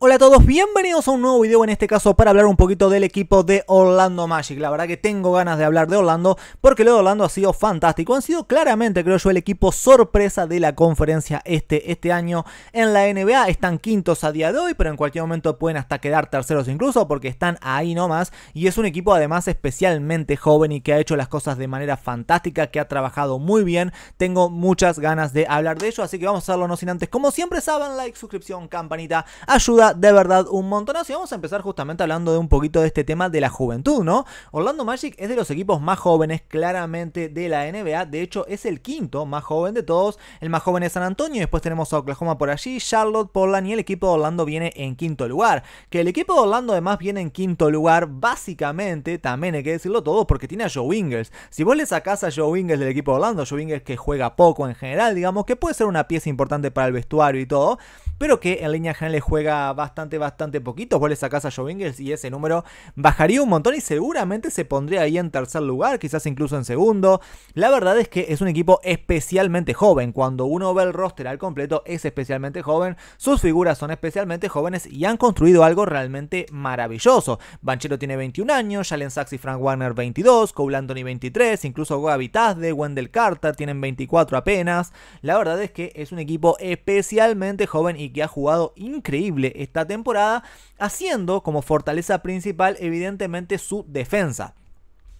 Hola a todos, bienvenidos a un nuevo video en este caso para hablar un poquito del equipo de Orlando Magic. La verdad que tengo ganas de hablar de Orlando porque lo de Orlando ha sido fantástico. Han sido claramente, creo yo, el equipo sorpresa de la conferencia este, este año en la NBA. Están quintos a día de hoy, pero en cualquier momento pueden hasta quedar terceros incluso porque están ahí nomás. Y es un equipo además especialmente joven y que ha hecho las cosas de manera fantástica, que ha trabajado muy bien. Tengo muchas ganas de hablar de ello, así que vamos a hacerlo no sin antes. Como siempre saben, like, suscripción, campanita, ayuda de verdad un montonazo. Y vamos a empezar justamente hablando de un poquito de este tema de la juventud, ¿no? Orlando Magic es de los equipos más jóvenes claramente de la NBA. De hecho, es el quinto más joven de todos. El más joven es San Antonio. Después tenemos a Oklahoma por allí, Charlotte, Portland y el equipo de Orlando viene en quinto lugar. Que el equipo de Orlando además viene en quinto lugar, básicamente, también hay que decirlo todo, porque tiene a Joe Ingles. Si vos le sacás a Joe Wingles del equipo de Orlando, Joe Ingles que juega poco en general, digamos, que puede ser una pieza importante para el vestuario y todo pero que en línea general le juega bastante, bastante poquito. Vos a Joe Ingles y ese número bajaría un montón y seguramente se pondría ahí en tercer lugar, quizás incluso en segundo. La verdad es que es un equipo especialmente joven. Cuando uno ve el roster al completo, es especialmente joven. Sus figuras son especialmente jóvenes y han construido algo realmente maravilloso. Banchero tiene 21 años, Jalen Sachs y Frank Warner 22, Cole Anthony 23, incluso Gaby de Wendell Carter tienen 24 apenas. La verdad es que es un equipo especialmente joven y que ha jugado increíble esta temporada, haciendo como fortaleza principal evidentemente su defensa.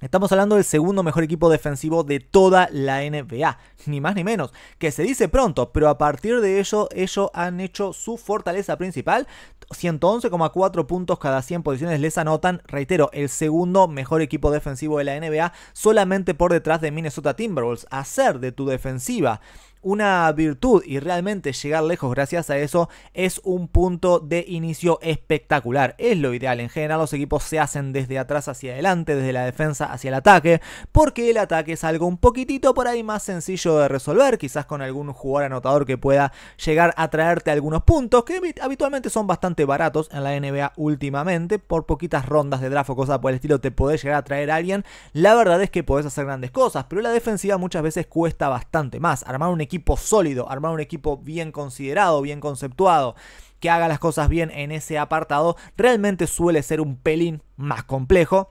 Estamos hablando del segundo mejor equipo defensivo de toda la NBA, ni más ni menos, que se dice pronto, pero a partir de ello ellos han hecho su fortaleza principal. 111,4 puntos cada 100 posiciones les anotan, reitero, el segundo mejor equipo defensivo de la NBA, solamente por detrás de Minnesota Timberwolves. Hacer de tu defensiva una virtud y realmente llegar lejos gracias a eso es un punto de inicio espectacular. Es lo ideal. En general los equipos se hacen desde atrás hacia adelante, desde la defensa hacia el ataque, porque el ataque es algo un poquitito por ahí más sencillo de resolver, quizás con algún jugador anotador que pueda llegar a traerte algunos puntos que habitualmente son bastante baratos en la NBA últimamente, por poquitas rondas de draft o cosas por el estilo te podés llegar a traer a alguien. La verdad es que podés hacer grandes cosas, pero la defensiva muchas veces cuesta bastante más. Armar un equipo sólido, armar un equipo bien considerado, bien conceptuado, que haga las cosas bien en ese apartado, realmente suele ser un pelín más complejo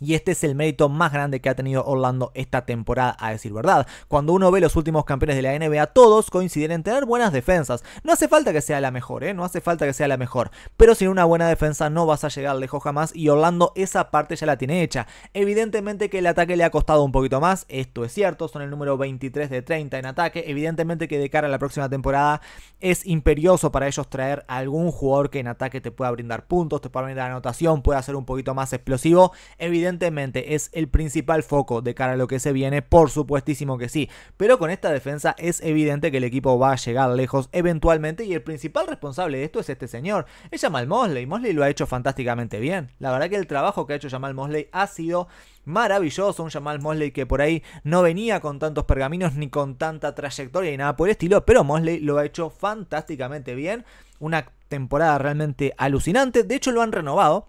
y este es el mérito más grande que ha tenido Orlando esta temporada, a decir verdad. Cuando uno ve los últimos campeones de la NBA, todos coinciden en tener buenas defensas. No hace falta que sea la mejor, ¿eh? No hace falta que sea la mejor. Pero sin una buena defensa no vas a llegar lejos jamás y Orlando esa parte ya la tiene hecha. Evidentemente que el ataque le ha costado un poquito más, esto es cierto, son el número 23 de 30 en ataque. Evidentemente que de cara a la próxima temporada es imperioso para ellos traer algún jugador que en ataque te pueda brindar puntos, te pueda brindar anotación, pueda ser un poquito más explosivo. Evidentemente evidentemente es el principal foco de cara a lo que se viene, por supuestísimo que sí, pero con esta defensa es evidente que el equipo va a llegar lejos eventualmente y el principal responsable de esto es este señor, es Jamal Mosley, Mosley lo ha hecho fantásticamente bien, la verdad que el trabajo que ha hecho Jamal Mosley ha sido maravilloso, un Jamal Mosley que por ahí no venía con tantos pergaminos ni con tanta trayectoria y nada por el estilo, pero Mosley lo ha hecho fantásticamente bien, una temporada realmente alucinante, de hecho lo han renovado,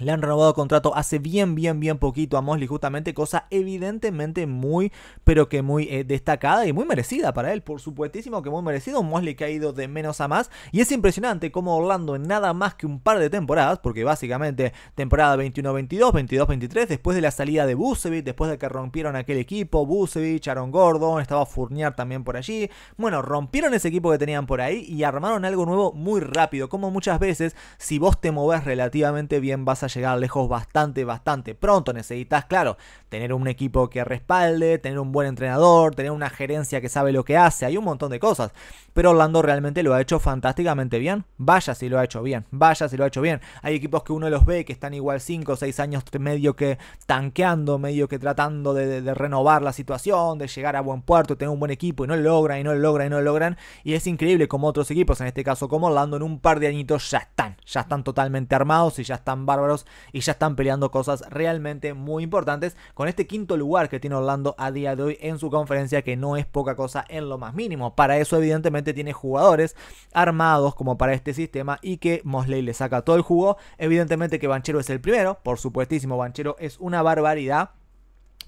le han renovado contrato hace bien, bien, bien poquito a Mosley, justamente, cosa evidentemente muy, pero que muy eh, destacada y muy merecida para él, por supuestísimo que muy merecido. Mosley que ha ido de menos a más y es impresionante cómo Orlando en nada más que un par de temporadas, porque básicamente temporada 21-22, 22-23, después de la salida de Busevich, después de que rompieron aquel equipo, Busevich, Aaron Gordon, estaba Fournier también por allí. Bueno, rompieron ese equipo que tenían por ahí y armaron algo nuevo muy rápido, como muchas veces, si vos te movés relativamente bien, vas a llegar lejos bastante, bastante pronto. Necesitas, claro, tener un equipo que respalde, tener un buen entrenador, tener una gerencia que sabe lo que hace. Hay un montón de cosas. Pero Orlando realmente lo ha hecho fantásticamente bien. Vaya si lo ha hecho bien. Vaya si lo ha hecho bien. Hay equipos que uno los ve que están igual 5 o 6 años medio que tanqueando, medio que tratando de, renovar la situación, de llegar a buen puerto, tener un buen equipo y no lo logran y no lo logran y no lo logran. Y es increíble como otros equipos, en este caso como Orlando, en un par de añitos ya están. Ya están totalmente armados y ya están bárbaros y ya están peleando cosas realmente muy importantes con este quinto lugar que tiene Orlando a día de hoy en su conferencia que no es poca cosa en lo más mínimo. Para eso evidentemente tiene jugadores armados como para este sistema y que Mosley le saca todo el jugo. Evidentemente que Banchero es el primero, por supuestísimo, Banchero es una barbaridad.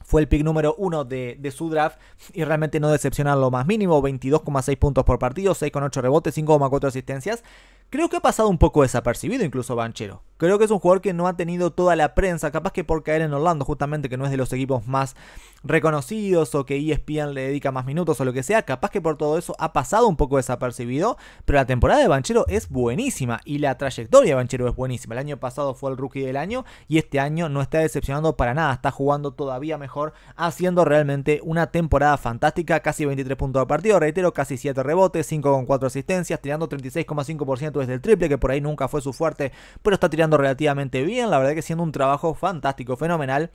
Fue el pick número uno de, su draft y realmente no decepciona lo más mínimo. 22,6 puntos por partido, 6,8 rebotes, 5,4 asistencias. Creo que ha pasado un poco desapercibido incluso Banchero. Creo que es un jugador que no ha tenido toda la prensa, capaz que por caer en Orlando justamente, que no es de los equipos más reconocidos o que ESPN le dedica más minutos o lo que sea, capaz que por todo eso ha pasado un poco desapercibido, pero la temporada de Banchero es buenísima y la trayectoria de Banchero es buenísima. El año pasado fue el rookie del año y este año no está decepcionando para nada, está jugando todavía mejor, haciendo realmente una temporada fantástica, casi 23 puntos de partido, reitero, casi 7 rebotes, con 5 4 asistencias, tirando 36,5% de del triple, que por ahí nunca fue su fuerte, pero está tirando relativamente bien. La verdad que siendo un trabajo fantástico, fenomenal.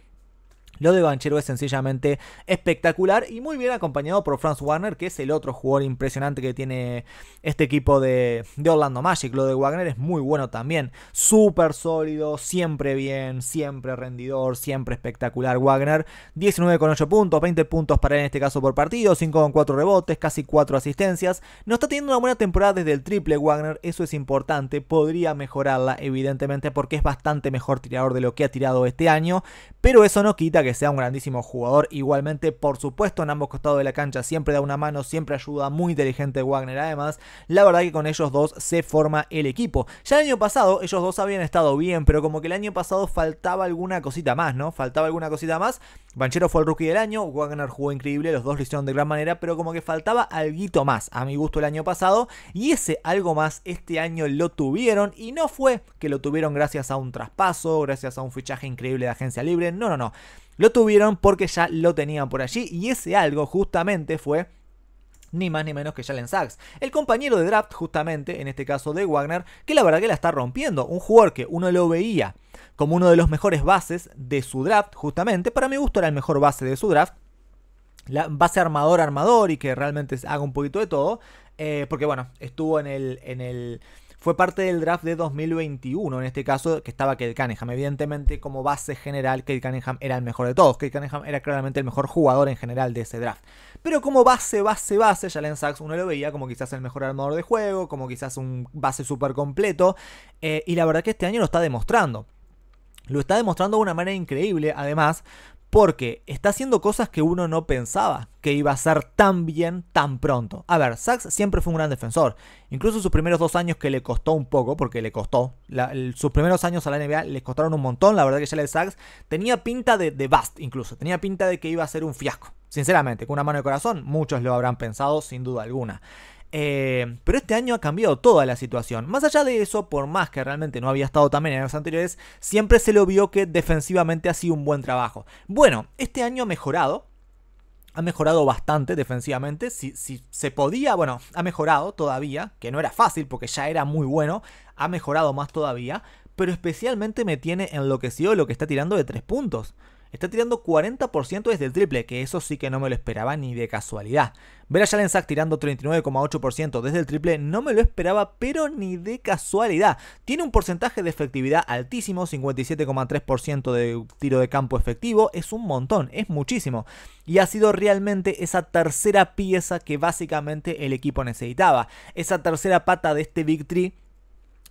Lo de Banchero es sencillamente espectacular y muy bien acompañado por Franz Wagner, que es el otro jugador impresionante que tiene este equipo de, Orlando Magic. Lo de Wagner es muy bueno también, súper sólido, siempre bien, siempre rendidor, siempre espectacular. Wagner, 19,8 puntos, 20 puntos para él en este caso por partido, con 5,4 rebotes, casi 4 asistencias. No está teniendo una buena temporada desde el triple Wagner, eso es importante, podría mejorarla evidentemente porque es bastante mejor tirador de lo que ha tirado este año, pero eso no quita que que sea un grandísimo jugador. Igualmente, por supuesto, en ambos costados de la cancha siempre da una mano, siempre ayuda, muy inteligente Wagner. Además, la verdad que con ellos dos se forma el equipo. Ya el año pasado, ellos dos habían estado bien, pero como que el año pasado faltaba alguna cosita más, ¿no? Faltaba alguna cosita más. Banchero fue el rookie del año, Wagner jugó increíble, los dos lo hicieron de gran manera, pero como que faltaba algo más, a mi gusto, el año pasado. Y ese algo más este año lo tuvieron, y no fue que lo tuvieron gracias a un traspaso, gracias a un fichaje increíble de agencia libre, no, no, no. Lo tuvieron porque ya lo tenían por allí y ese algo justamente fue ni más ni menos que Jalen Sachs, el compañero de draft justamente, en este caso de Wagner, que la verdad que la está rompiendo, un jugador que uno lo veía como uno de los mejores bases de su draft justamente, para mi gusto era el mejor base de su draft, la base armador armador y que realmente haga un poquito de todo, eh, porque bueno, estuvo en el en el fue parte del draft de 2021, en este caso que estaba Kate Cunningham. Evidentemente, como base general, Kate Cunningham era el mejor de todos. Kate Cunningham era claramente el mejor jugador en general de ese draft. Pero como base, base, base, Jalen Sachs uno lo veía como quizás el mejor armador de juego, como quizás un base súper completo. Eh, y la verdad que este año lo está demostrando. Lo está demostrando de una manera increíble, además, porque está haciendo cosas que uno no pensaba que iba a ser tan bien tan pronto. A ver, Sachs siempre fue un gran defensor. Incluso sus primeros dos años que le costó un poco, porque le costó. sus primeros años a la NBA les costaron un montón. La verdad que ya de Sachs tenía pinta de, de bust incluso. Tenía pinta de que iba a ser un fiasco. Sinceramente, con una mano de corazón, muchos lo habrán pensado sin duda alguna. Eh, pero este año ha cambiado toda la situación. Más allá de eso, por más que realmente no había estado también en años anteriores, siempre se lo vio que defensivamente ha sido un buen trabajo. Bueno, este año ha mejorado. Ha mejorado bastante defensivamente. Si, si se podía, bueno, ha mejorado todavía. Que no era fácil porque ya era muy bueno. Ha mejorado más todavía. Pero especialmente me tiene enloquecido lo que está tirando de tres puntos. Está tirando 40% desde el triple, que eso sí que no me lo esperaba ni de casualidad. Ver a Jalen Sack tirando 39,8% desde el triple no me lo esperaba, pero ni de casualidad. Tiene un porcentaje de efectividad altísimo, 57,3% de tiro de campo efectivo, es un montón, es muchísimo. Y ha sido realmente esa tercera pieza que básicamente el equipo necesitaba. Esa tercera pata de este Big Tree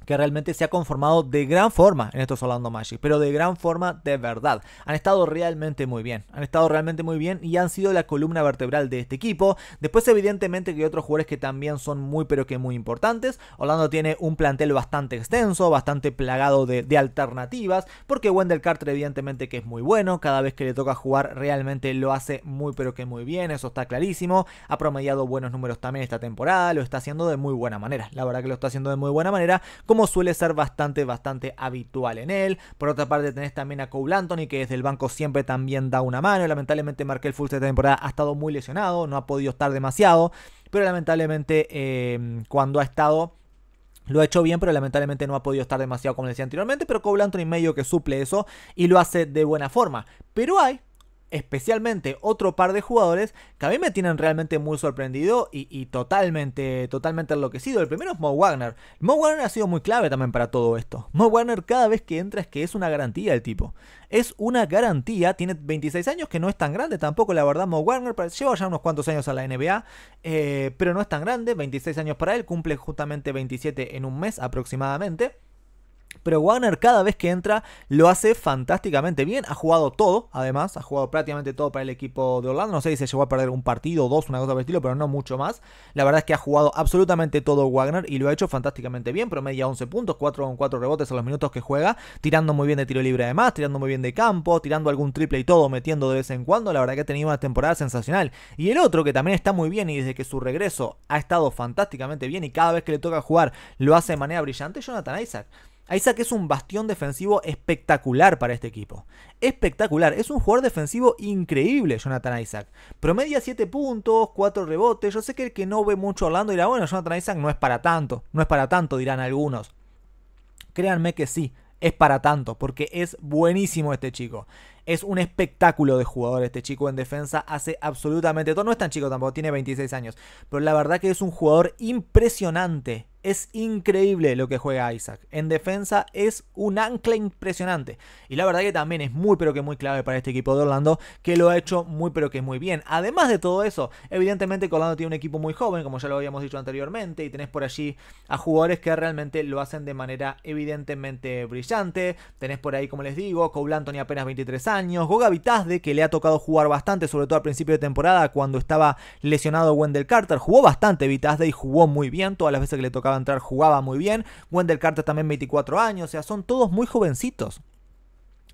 que realmente se ha conformado de gran forma en estos Orlando Magic, pero de gran forma de verdad. Han estado realmente muy bien, han estado realmente muy bien y han sido la columna vertebral de este equipo. Después evidentemente que hay otros jugadores que también son muy pero que muy importantes. Orlando tiene un plantel bastante extenso, bastante plagado de, alternativas, porque Wendell Carter evidentemente que es muy bueno, cada vez que le toca jugar realmente lo hace muy pero que muy bien, eso está clarísimo. Ha promediado buenos números también esta temporada, lo está haciendo de muy buena manera. La verdad que lo está haciendo de muy buena manera como suele ser bastante, bastante habitual en él. Por otra parte tenés también a Cole que desde el banco siempre también da una mano. Lamentablemente Markel Fulce de temporada ha estado muy lesionado, no ha podido estar demasiado, pero lamentablemente eh, cuando ha estado... Lo ha hecho bien, pero lamentablemente no ha podido estar demasiado como decía anteriormente. Pero Cole Anthony medio que suple eso y lo hace de buena forma. Pero hay especialmente otro par de jugadores que a mí me tienen realmente muy sorprendido y, totalmente, totalmente enloquecido. El primero es Mo Wagner. Mo Wagner ha sido muy clave también para todo esto. Mo Wagner cada vez que entra es que es una garantía el tipo. Es una garantía, tiene 26 años que no es tan grande tampoco, la verdad. Mo Wagner lleva ya unos cuantos años a la NBA, eh, pero no es tan grande, 26 años para él, cumple justamente 27 en un mes aproximadamente. Pero Wagner cada vez que entra lo hace fantásticamente bien. Ha jugado todo, además. Ha jugado prácticamente todo para el equipo de Orlando. No sé si se llegó a perder un partido o dos, una cosa por estilo, pero no mucho más. La verdad es que ha jugado absolutamente todo Wagner y lo ha hecho fantásticamente bien. Promedia 11 puntos, 4 con 4 rebotes a los minutos que juega. Tirando muy bien de tiro libre además, tirando muy bien de campo, tirando algún triple y todo, metiendo de vez en cuando. La verdad que ha tenido una temporada sensacional. Y el otro que también está muy bien y desde que su regreso ha estado fantásticamente bien y cada vez que le toca jugar lo hace de manera brillante, Jonathan Isaac. Isaac es un bastión defensivo espectacular para este equipo. Espectacular, es un jugador defensivo increíble, Jonathan Isaac. Promedia 7 puntos, 4 rebotes. Yo sé que el que no ve mucho Orlando dirá, bueno, Jonathan Isaac no es para tanto, no es para tanto, dirán algunos. Créanme que sí, es para tanto, porque es buenísimo este chico. Es un espectáculo de jugador este chico en defensa, hace absolutamente todo. No es tan chico tampoco, tiene 26 años, pero la verdad que es un jugador impresionante es increíble lo que juega Isaac. En defensa es un ancla impresionante. Y la verdad que también es muy pero que muy clave para este equipo de Orlando, que lo ha hecho muy pero que muy bien. Además de todo eso, evidentemente Orlando tiene un equipo muy joven, como ya lo habíamos dicho anteriormente, y tenés por allí a jugadores que realmente lo hacen de manera evidentemente brillante. Tenés por ahí, como les digo, Cole Anthony apenas 23 años, Goga Vitazde, que le ha tocado jugar bastante, sobre todo al principio de temporada, cuando estaba lesionado Wendell Carter. Jugó bastante Vitazde y jugó muy bien todas las veces que le tocaba entrar jugaba muy bien. Wendell Carter también 24 años, o sea, son todos muy jovencitos.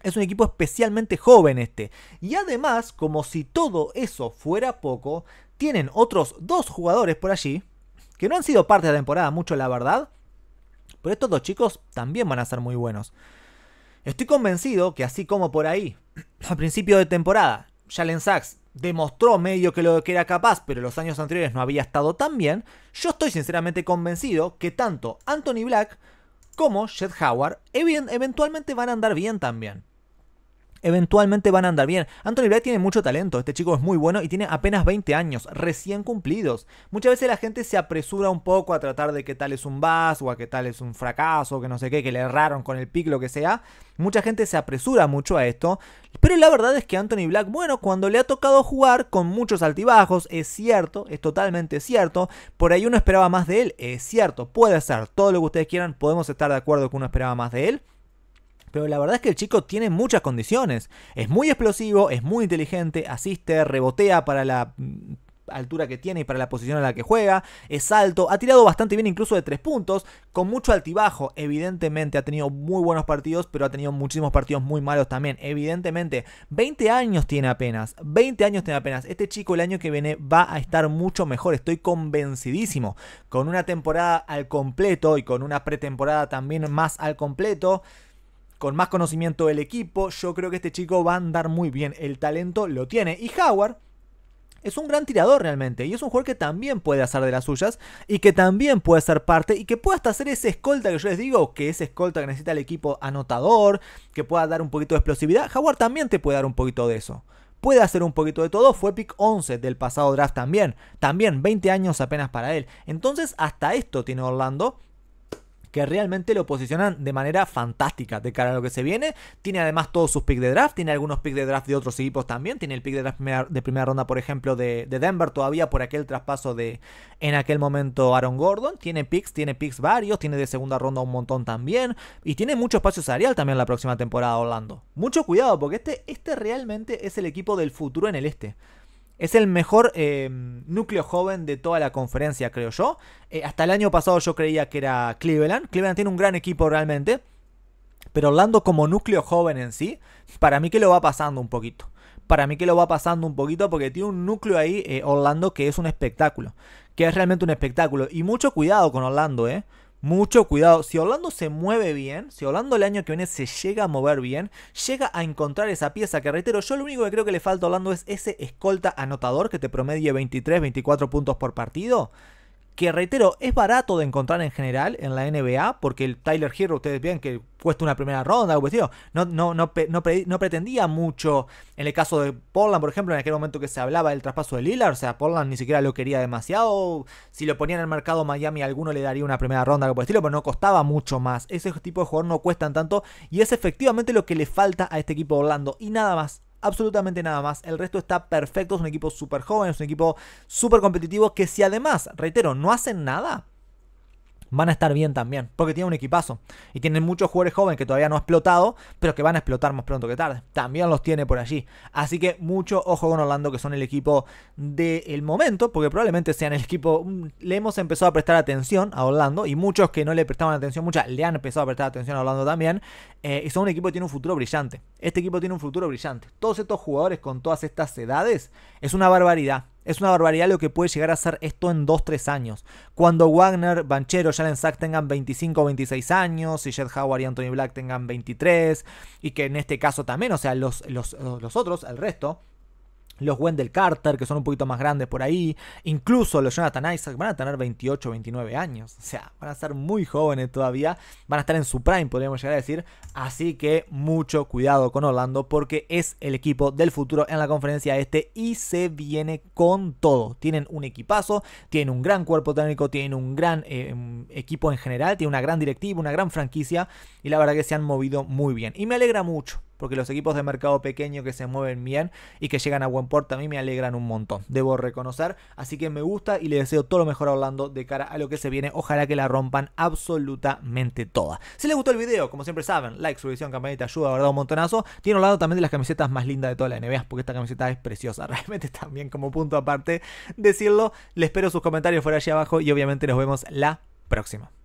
Es un equipo especialmente joven este. Y además, como si todo eso fuera poco, tienen otros dos jugadores por allí, que no han sido parte de la temporada mucho, la verdad. Pero estos dos chicos también van a ser muy buenos. Estoy convencido que así como por ahí, a principio de temporada, Jalen Sachs demostró medio que lo que era capaz, pero los años anteriores no había estado tan bien, yo estoy sinceramente convencido que tanto Anthony Black como Jed Howard eventualmente van a andar bien también eventualmente van a andar bien. Anthony Black tiene mucho talento, este chico es muy bueno y tiene apenas 20 años, recién cumplidos. Muchas veces la gente se apresura un poco a tratar de que tal es un bass. o a que tal es un fracaso, que no sé qué, que le erraron con el pick, lo que sea. Mucha gente se apresura mucho a esto, pero la verdad es que Anthony Black, bueno, cuando le ha tocado jugar con muchos altibajos, es cierto, es totalmente cierto, por ahí uno esperaba más de él, es cierto, puede ser todo lo que ustedes quieran, podemos estar de acuerdo que uno esperaba más de él, pero la verdad es que el chico tiene muchas condiciones. Es muy explosivo, es muy inteligente, asiste, rebotea para la mm, altura que tiene y para la posición en la que juega. Es alto, ha tirado bastante bien incluso de tres puntos, con mucho altibajo. Evidentemente ha tenido muy buenos partidos, pero ha tenido muchísimos partidos muy malos también. Evidentemente, 20 años tiene apenas. 20 años tiene apenas. Este chico el año que viene va a estar mucho mejor, estoy convencidísimo. Con una temporada al completo y con una pretemporada también más al completo con más conocimiento del equipo. Yo creo que este chico va a andar muy bien. El talento lo tiene. Y Howard, es un gran tirador realmente y es un jugador que también puede hacer de las suyas y que también puede ser parte y que puede hasta hacer ese escolta que yo les digo, que ese escolta que necesita el equipo anotador, que pueda dar un poquito de explosividad. Howard también te puede dar un poquito de eso. Puede hacer un poquito de todo, fue pick 11 del pasado draft también, también 20 años apenas para él. Entonces hasta esto tiene Orlando que realmente lo posicionan de manera fantástica de cara a lo que se viene. Tiene además todos sus picks de draft, tiene algunos picks de draft de otros equipos también. Tiene el pick de draft de primera ronda, por ejemplo, de, Denver todavía por aquel traspaso de en aquel momento Aaron Gordon. Tiene picks, tiene picks varios, tiene de segunda ronda un montón también. Y tiene mucho espacio salarial también la próxima temporada Orlando. Mucho cuidado porque este, este realmente es el equipo del futuro en el este. Es el mejor em, núcleo joven de toda la conferencia, creo yo. Eh, hasta el año pasado yo creía que era Cleveland. Cleveland tiene un gran equipo realmente. Pero Orlando como núcleo joven en sí, para mí que lo va pasando un poquito. Para mí que lo va pasando un poquito porque tiene un núcleo ahí, eh, Orlando, que es un espectáculo. Que es realmente un espectáculo. Y mucho cuidado con Orlando, ¿eh? mucho cuidado. Si Orlando se mueve bien, si Orlando el año que viene se llega a mover bien, llega a encontrar esa pieza que reitero, yo lo único que creo que le falta a Orlando es ese escolta anotador que te promedie 23, 24 puntos por partido que reitero, es barato de encontrar en general en la NBA, porque el Tyler Hero, ustedes ven que cuesta una primera ronda, o no, no, no, no, pretendía mucho. En el caso de Portland, por ejemplo, en aquel momento que se hablaba del traspaso de Lillard, o sea, Portland ni siquiera lo quería demasiado. Si lo ponían en el mercado Miami, alguno le daría una primera ronda, algo por estilo, pero no costaba mucho más. Ese tipo de jugador no cuestan tanto y es efectivamente lo que le falta a este equipo de Orlando y nada más absolutamente nada más. El resto está perfecto, es un equipo súper joven, es un equipo súper competitivo que si además, reitero, no hacen nada, van a estar bien también, porque tiene un equipazo. Y tienen muchos jugadores jóvenes que todavía no ha explotado, pero que van a explotar más pronto que tarde. También los tiene por allí. Así que mucho ojo con Orlando, que son el equipo del momento, porque probablemente sean el equipo... Mm, le hemos empezado a prestar atención a Orlando, y muchos que no le prestaban atención, muchas le han empezado a prestar atención a Orlando también. Eh, y son un equipo que tiene un futuro brillante. Este equipo tiene un futuro brillante. Todos estos jugadores con todas estas edades es una barbaridad. Es una barbaridad lo que puede llegar a ser esto en 2-3 años. Cuando Wagner, Banchero, Jalen Sack tengan 25 o 26 años, y Jed Howard y Anthony Black tengan 23, y que en este caso también, o sea, los, los, los otros, el resto, los Wendell Carter, que son un poquito más grandes por ahí, incluso los Jonathan Isaac, van a tener 28, 29 años, o sea, van a ser muy jóvenes todavía, van a estar en su prime, podríamos llegar a decir, así que mucho cuidado con Orlando porque es el equipo del futuro en la conferencia este y se viene con todo, tienen un equipazo, tienen un gran cuerpo técnico, tienen un gran eh, em, equipo en general, tienen una gran directiva, una gran franquicia y la verdad que se han movido muy bien y me alegra mucho porque los equipos de mercado pequeño que se mueven bien y que llegan a buen puerto a mí me alegran un montón, debo reconocer. Así que me gusta y le deseo todo lo mejor hablando de cara a lo que se viene. Ojalá que la rompan absolutamente toda. Si les gustó el video, como siempre saben, like, suscripción, campanita, ayuda, verdad, un montonazo. Tiene lado también de las camisetas más lindas de toda la NBA, porque esta camiseta es preciosa, realmente también como punto aparte decirlo. Les espero sus comentarios fuera allá abajo y obviamente nos vemos la próxima.